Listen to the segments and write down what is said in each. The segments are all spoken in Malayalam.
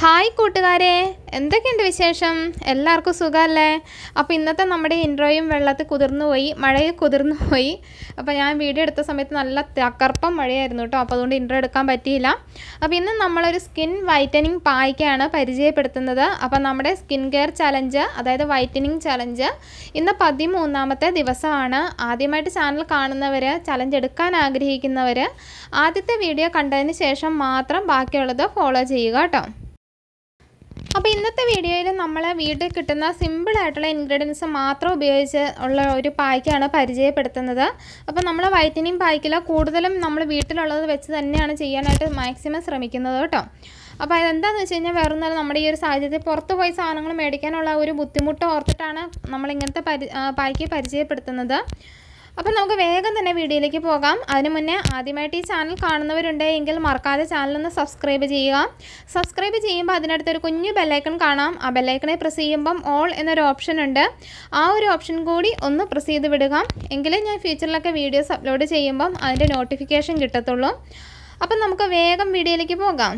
ഹായ് കൂട്ടുകാരെ എന്തൊക്കെയുണ്ട് വിശേഷം എല്ലാവർക്കും സുഖമല്ലേ അപ്പോൾ ഇന്നത്തെ നമ്മുടെ ഇൻട്രോയും വെള്ളത്തിൽ കുതിർന്നു പോയി മഴയിൽ കുതിർന്നു പോയി അപ്പോൾ ഞാൻ വീഡിയോ എടുത്ത സമയത്ത് നല്ല തകർപ്പം മഴയായിരുന്നു കേട്ടോ അപ്പോൾ അതുകൊണ്ട് ഇൻട്രോ എടുക്കാൻ പറ്റിയില്ല അപ്പോൾ ഇന്ന് നമ്മളൊരു സ്കിൻ വൈറ്റനിങ് പായ്ക്കാണ് പരിചയപ്പെടുത്തുന്നത് അപ്പോൾ നമ്മുടെ സ്കിൻ കെയർ ചലഞ്ച് അതായത് വൈറ്റനിങ് ചലഞ്ച് ഇന്ന് പതിമൂന്നാമത്തെ ദിവസമാണ് ആദ്യമായിട്ട് ചാനൽ കാണുന്നവർ ചലഞ്ച് എടുക്കാൻ ആഗ്രഹിക്കുന്നവർ ആദ്യത്തെ വീഡിയോ കണ്ടതിന് ശേഷം മാത്രം ബാക്കിയുള്ളത് ഫോളോ ചെയ്യുക കേട്ടോ അപ്പോൾ ഇന്നത്തെ വീഡിയോയിൽ നമ്മൾ വീട്ടിൽ കിട്ടുന്ന സിമ്പിൾ ആയിട്ടുള്ള ഇൻഗ്രീഡിയൻസ് മാത്രം ഉപയോഗിച്ച് ഉള്ള ഒരു പായ്ക്കാണ് പരിചയപ്പെടുത്തുന്നത് അപ്പോൾ നമ്മൾ വൈറ്റനിങ് പായ്ക്കിൽ കൂടുതലും നമ്മൾ വീട്ടിലുള്ളത് വെച്ച് തന്നെയാണ് ചെയ്യാനായിട്ട് മാക്സിമം ശ്രമിക്കുന്നത് കേട്ടോ അപ്പോൾ അതെന്താണെന്ന് വെച്ച് കഴിഞ്ഞാൽ വേറെ ഒന്നും നമ്മുടെ ഈ ഒരു സാഹചര്യത്തിൽ പുറത്ത് പോയി സാധനങ്ങൾ മേടിക്കാനുള്ള ഒരു ബുദ്ധിമുട്ട് ഓർത്തിട്ടാണ് നമ്മളിങ്ങനത്തെ പരി പായ്ക്ക് പരിചയപ്പെടുത്തുന്നത് അപ്പം നമുക്ക് വേഗം തന്നെ വീഡിയോയിലേക്ക് പോകാം അതിന് മുന്നേ ആദ്യമായിട്ട് ഈ ചാനൽ കാണുന്നവരുണ്ടെങ്കിൽ മറക്കാതെ ചാനലൊന്ന് സബ്സ്ക്രൈബ് ചെയ്യുക സബ്സ്ക്രൈബ് ചെയ്യുമ്പോൾ അതിനടുത്തൊരു കുഞ്ഞു ബെല്ലൈക്കൺ കാണാം ആ ബെല്ലൈക്കണെ പ്രസ് ചെയ്യുമ്പം ഓൾ എന്നൊരു ഓപ്ഷൻ ഉണ്ട് ആ ഒരു ഓപ്ഷൻ കൂടി ഒന്ന് പ്രസ് ചെയ്ത് വിടുക എങ്കിലേ ഞാൻ ഫ്യൂച്ചറിലൊക്കെ വീഡിയോസ് അപ്ലോഡ് ചെയ്യുമ്പം അതിൻ്റെ നോട്ടിഫിക്കേഷൻ കിട്ടത്തുള്ളൂ അപ്പം നമുക്ക് വേഗം വീഡിയോയിലേക്ക് പോകാം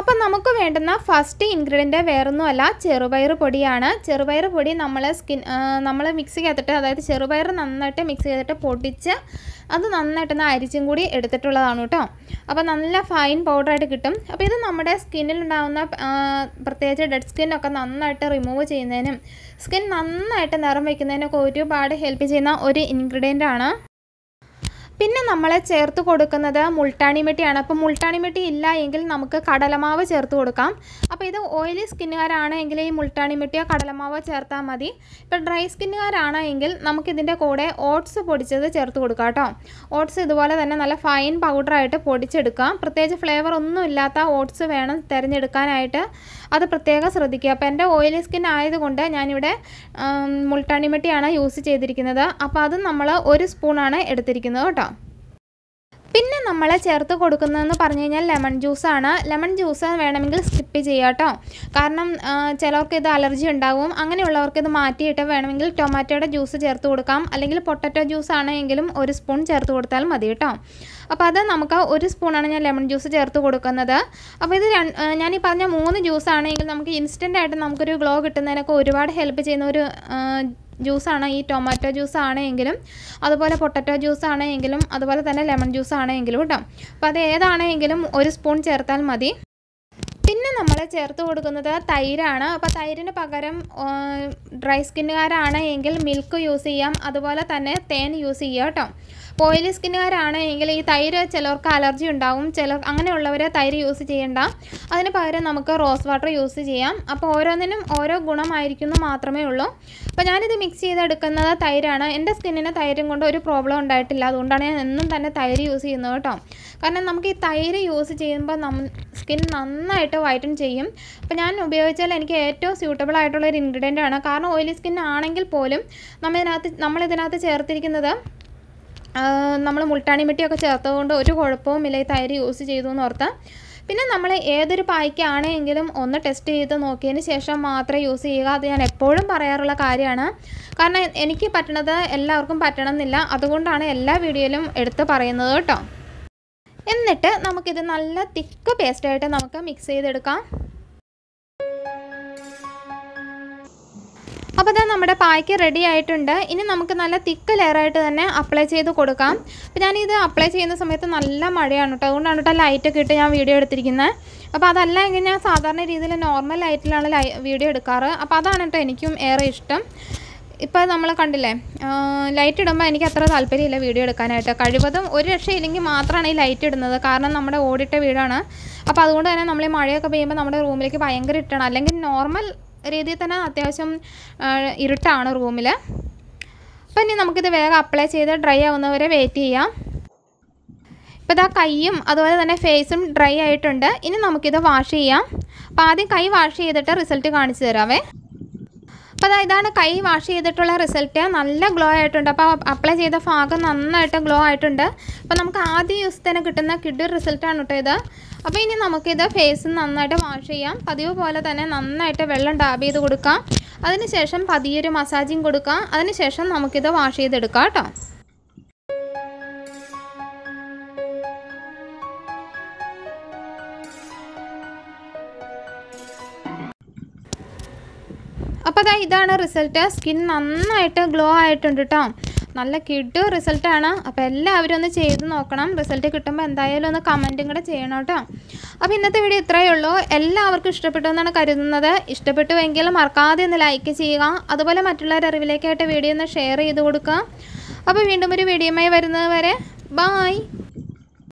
അപ്പം നമുക്ക് വേണ്ടുന്ന ഫസ്റ്റ് ഇൻഗ്രീഡിയൻ്റ് അല്ല ചെറുപയർ പൊടിയാണ് ചെറുപയർ പൊടി നമ്മൾ സ്കിൻ നമ്മൾ ചെയ്തിട്ട് അതായത് ചെറുപയർ നന്നായിട്ട് മിക്സ് ചെയ്തിട്ട് പൊടിച്ച് അത് നന്നായിട്ടൊന്ന് അരിച്ചും കൂടി എടുത്തിട്ടുള്ളതാണ് കേട്ടോ അപ്പോൾ നല്ല ഫൈൻ പൗഡറായിട്ട് കിട്ടും അപ്പോൾ ഇത് നമ്മുടെ സ്കിന്നിലുണ്ടാകുന്ന പ്രത്യേകിച്ച് ഡെഡ് സ്കിന്നൊക്കെ നന്നായിട്ട് റിമൂവ് ചെയ്യുന്നതിനും സ്കിൻ നന്നായിട്ട് നിറം വയ്ക്കുന്നതിനൊക്കെ ഒരുപാട് ഹെൽപ്പ് ചെയ്യുന്ന ഒരു ഇൻഗ്രീഡിയൻ്റ് ആണ് പിന്നെ നമ്മൾ ചേർത്ത് കൊടുക്കുന്നത് മുൾട്ടാണിമെട്ടിയാണ് അപ്പോൾ മുൾട്ടാണിമെട്ടി ഇല്ല എങ്കിൽ നമുക്ക് കടലമാവ് ചേർത്ത് കൊടുക്കാം അപ്പോൾ ഇത് ഓയിലി സ്കിന്നുകാരാണെങ്കിൽ ഈ മുൾട്ടാണിമെട്ടിയോ കടലമാവോ ചേർത്താൽ മതി ഇപ്പോൾ ഡ്രൈ സ്കിന്നുകാരാണെങ്കിൽ നമുക്കിതിൻ്റെ കൂടെ ഓട്സ് പൊടിച്ചത് ചേർത്ത് കൊടുക്കാം കേട്ടോ ഓട്സ് ഇതുപോലെ തന്നെ നല്ല ഫൈൻ പൗഡറായിട്ട് പൊടിച്ചെടുക്കാം പ്രത്യേകിച്ച് ഫ്ലേവർ ഒന്നും ഇല്ലാത്ത ഓട്സ് വേണം തിരഞ്ഞെടുക്കാനായിട്ട് അത് പ്രത്യേകം ശ്രദ്ധിക്കുക അപ്പോൾ എൻ്റെ ഓയിലി സ്കിൻ ആയതുകൊണ്ട് ഞാനിവിടെ മുൾട്ടാണിമെട്ടിയാണ് യൂസ് ചെയ്തിരിക്കുന്നത് അപ്പോൾ അത് നമ്മൾ ഒരു സ്പൂണാണ് എടുത്തിരിക്കുന്നത് കേട്ടോ പിന്നെ നമ്മൾ ചേർത്ത് കൊടുക്കുന്നതെന്ന് പറഞ്ഞു കഴിഞ്ഞാൽ ലെമൺ ജ്യൂസാണ് ലെമൺ ജ്യൂസ് വേണമെങ്കിൽ സ്കിപ്പ് ചെയ്യാട്ടോ കേട്ടോ കാരണം ചിലവർക്ക് ഇത് അലർജി ഉണ്ടാകും അങ്ങനെയുള്ളവർക്ക് ഇത് മാറ്റിയിട്ട് വേണമെങ്കിൽ ടൊമാറ്റോയുടെ ജ്യൂസ് ചേർത്ത് കൊടുക്കാം അല്ലെങ്കിൽ പൊട്ടറ്റോ ജ്യൂസ് ആണെങ്കിലും ഒരു സ്പൂൺ ചേർത്ത് കൊടുത്താൽ മതി കേട്ടോ അപ്പോൾ അത് നമുക്ക് ഒരു സ്പൂണാണ് ഞാൻ ലെമൺ ജ്യൂസ് ചേർത്ത് കൊടുക്കുന്നത് അപ്പോൾ ഇത് ഞാൻ ഈ പറഞ്ഞ മൂന്ന് ജ്യൂസ് ആണെങ്കിൽ നമുക്ക് ഇൻസ്റ്റൻ്റായിട്ട് ആയിട്ട് നമുക്കൊരു ഗ്ലോ കിട്ടുന്നതിനൊക്കെ ഒരുപാട് ഹെൽപ്പ് ചെയ്യുന്ന ഒരു ജ്യൂസാണ് ഈ ടൊമാറ്റോ ജ്യൂസ് ആണെങ്കിലും അതുപോലെ പൊട്ടറ്റോ ജ്യൂസ് ആണെങ്കിലും അതുപോലെ തന്നെ ലെമൺ ജ്യൂസ് ആണെങ്കിലും കേട്ടോ അപ്പോൾ അത് ഏതാണെങ്കിലും ഒരു സ്പൂൺ ചേർത്താൽ മതി ഇവിടെ ചേർത്ത് കൊടുക്കുന്നത് തൈരാണ് അപ്പോൾ തൈരിന് പകരം ഡ്രൈ സ്കിന്നുകാരാണ് എങ്കിൽ മിൽക്ക് യൂസ് ചെയ്യാം അതുപോലെ തന്നെ തേൻ യൂസ് ചെയ്യുക കേട്ടോ ഓയിലി സ്കിന്നുകാരാണ് എങ്കിൽ ഈ തൈര് ചിലർക്ക് അലർജി ഉണ്ടാവും ചിലർ അങ്ങനെയുള്ളവർ തൈര് യൂസ് ചെയ്യേണ്ട അതിന് പകരം നമുക്ക് റോസ് വാട്ടർ യൂസ് ചെയ്യാം അപ്പോൾ ഓരോന്നിനും ഓരോ ഗുണമായിരിക്കുന്നു മാത്രമേ ഉള്ളൂ അപ്പോൾ ഞാനിത് മിക്സ് ചെയ്തെടുക്കുന്നത് തൈരാണ് എൻ്റെ സ്കിന്നിന് തൈരും കൊണ്ട് ഒരു പ്രോബ്ലം ഉണ്ടായിട്ടില്ല അതുകൊണ്ടാണ് ഞാൻ എന്നും തന്നെ തൈര് യൂസ് ചെയ്യുന്നത് കേട്ടോ കാരണം നമുക്ക് ഈ തൈര് യൂസ് ചെയ്യുമ്പോൾ നമ്മ സ്കിൻ നന്നായിട്ട് വൈറ്റൻ ചെയ്യും ചെയ്യും അപ്പോൾ ഞാൻ ഉപയോഗിച്ചാൽ എനിക്ക് ഏറ്റവും സ്യൂട്ടബിൾ ആയിട്ടുള്ള ഒരു ഇൻഗ്രീഡിയൻ്റ് ആണ് കാരണം ഓയിലി സ്കിൻ ആണെങ്കിൽ പോലും നമ്മൾ ഇതിനകത്ത് നമ്മളിതിനകത്ത് ചേർത്തിരിക്കുന്നത് നമ്മൾ മുൾട്ടാണി മിട്ടിയൊക്കെ ചേർത്തതുകൊണ്ട് ഒരു ഇല്ല ഈ തൈര് യൂസ് ചെയ്തു എന്ന് ഓർത്ത് പിന്നെ നമ്മൾ ഏതൊരു പായ്ക്കാണെങ്കിലും ഒന്ന് ടെസ്റ്റ് ചെയ്ത് നോക്കിയതിന് ശേഷം മാത്രമേ യൂസ് ചെയ്യുക അത് ഞാൻ എപ്പോഴും പറയാറുള്ള കാര്യമാണ് കാരണം എനിക്ക് പറ്റണത് എല്ലാവർക്കും പറ്റണമെന്നില്ല അതുകൊണ്ടാണ് എല്ലാ വീഡിയോയിലും എടുത്ത് പറയുന്നത് കേട്ടോ എന്നിട്ട് നമുക്കിത് നല്ല തിക്ക് പേസ്റ്റായിട്ട് നമുക്ക് മിക്സ് ചെയ്തെടുക്കാം അപ്പോൾ ഇതാ നമ്മുടെ പായ്ക്ക് റെഡി ആയിട്ടുണ്ട് ഇനി നമുക്ക് നല്ല തിക്ക് ലെയറായിട്ട് തന്നെ അപ്ലൈ ചെയ്ത് കൊടുക്കാം അപ്പോൾ ഞാനിത് അപ്ലൈ ചെയ്യുന്ന സമയത്ത് നല്ല മഴയാണ് കേട്ടോ അതുകൊണ്ടാണ് കേട്ടോ ലൈറ്റൊക്കെ ഇട്ട് ഞാൻ വീഡിയോ എടുത്തിരിക്കുന്നത് അപ്പോൾ അതല്ല എങ്കിൽ ഞാൻ സാധാരണ രീതിയിൽ നോർമൽ ലൈറ്റിലാണ് വീഡിയോ എടുക്കാറ് അപ്പോൾ അതാണ് കേട്ടോ എനിക്കും ഏറെ ഇഷ്ടം ഇപ്പോൾ നമ്മൾ കണ്ടില്ലേ ലൈറ്റ് ഇടുമ്പോൾ എനിക്ക് അത്ര താല്പര്യമില്ല വീഡിയോ എടുക്കാനായിട്ട് കഴിവതും ഒരു രക്ഷയില്ലെങ്കിൽ മാത്രമാണ് ഈ ലൈറ്റ് ഇടുന്നത് കാരണം നമ്മുടെ ഓടിട്ട വീടാണ് അപ്പോൾ അതുകൊണ്ട് തന്നെ നമ്മൾ ഈ മഴയൊക്കെ പെയ്യുമ്പോൾ നമ്മുടെ റൂമിലേക്ക് ഭയങ്കര ഇട്ടാണ് അല്ലെങ്കിൽ നോർമൽ രീതിയിൽ തന്നെ അത്യാവശ്യം ഇരുട്ടാണ് റൂമിൽ അപ്പം ഇനി നമുക്കിത് വേഗം അപ്ലൈ ചെയ്ത് ഡ്രൈ ആവുന്നവരെ വെയിറ്റ് ചെയ്യാം ഇപ്പോൾ ഇതാ കൈയും അതുപോലെ തന്നെ ഫേസും ഡ്രൈ ആയിട്ടുണ്ട് ഇനി നമുക്കിത് വാഷ് ചെയ്യാം അപ്പോൾ ആദ്യം കൈ വാഷ് ചെയ്തിട്ട് റിസൾട്ട് കാണിച്ചു തരാമേ അപ്പോൾ ഇതാണ് കൈ വാഷ് ചെയ്തിട്ടുള്ള റിസൾട്ട് നല്ല ഗ്ലോ ആയിട്ടുണ്ട് അപ്പോൾ അപ്ലൈ ചെയ്ത ഭാഗം നന്നായിട്ട് ഗ്ലോ ആയിട്ടുണ്ട് അപ്പോൾ നമുക്ക് ആദ്യം യൂസ് തന്നെ കിട്ടുന്ന കിഡ് റിസൾട്ടാണ് കേട്ടോ ഇത് അപ്പോൾ ഇനി നമുക്കിത് ഫേസ് നന്നായിട്ട് വാഷ് ചെയ്യാം പതിവ് പോലെ തന്നെ നന്നായിട്ട് വെള്ളം ടാബ് ചെയ്ത് കൊടുക്കാം അതിനുശേഷം പതിയൊരു മസാജിങ് കൊടുക്കാം അതിനുശേഷം നമുക്കിത് വാഷ് ചെയ്തെടുക്കാം കേട്ടോ അപ്പോൾ ദാ ഇതാണ് റിസൾട്ട് സ്കിൻ നന്നായിട്ട് ഗ്ലോ ആയിട്ടുണ്ട് കേട്ടോ നല്ല കിഡ് റിസൾട്ടാണ് അപ്പോൾ എല്ലാവരും ഒന്ന് ചെയ്ത് നോക്കണം റിസൾട്ട് കിട്ടുമ്പോൾ എന്തായാലും ഒന്ന് കമൻറ്റും കൂടെ ചെയ്യണം കേട്ടോ അപ്പോൾ ഇന്നത്തെ വീഡിയോ ഇത്രയേ ഉള്ളൂ എല്ലാവർക്കും ഇഷ്ടപ്പെട്ടു എന്നാണ് കരുതുന്നത് ഇഷ്ടപ്പെട്ടുവെങ്കിൽ മറക്കാതെ ഒന്ന് ലൈക്ക് ചെയ്യുക അതുപോലെ മറ്റുള്ളവരെ അറിവിലേക്കായിട്ട് വീഡിയോ ഒന്ന് ഷെയർ ചെയ്ത് കൊടുക്കുക അപ്പോൾ വീണ്ടും ഒരു വീഡിയോമായി വരുന്നത് വരെ ബായ്